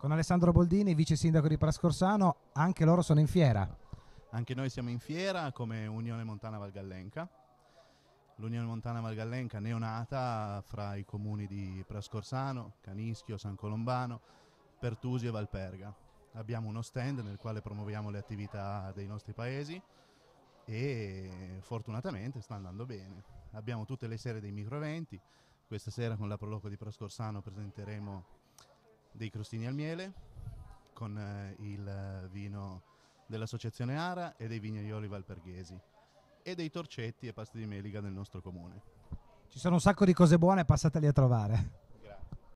con Alessandro Boldini, vice sindaco di Prascorsano, anche loro sono in fiera. Anche noi siamo in fiera come Unione Montana Valgallenca. L'Unione Montana Valgallenca neonata fra i comuni di Prascorsano, Canischio, San Colombano, Pertusio e Valperga. Abbiamo uno stand nel quale promuoviamo le attività dei nostri paesi e fortunatamente sta andando bene. Abbiamo tutte le serie dei microeventi. Questa sera con la Proloco di Prascorsano presenteremo dei crostini al miele con eh, il eh, vino dell'associazione Ara e dei vignaioli valperghesi e dei torcetti e pasti di meliga del nostro comune. Ci sono un sacco di cose buone, passateli a trovare.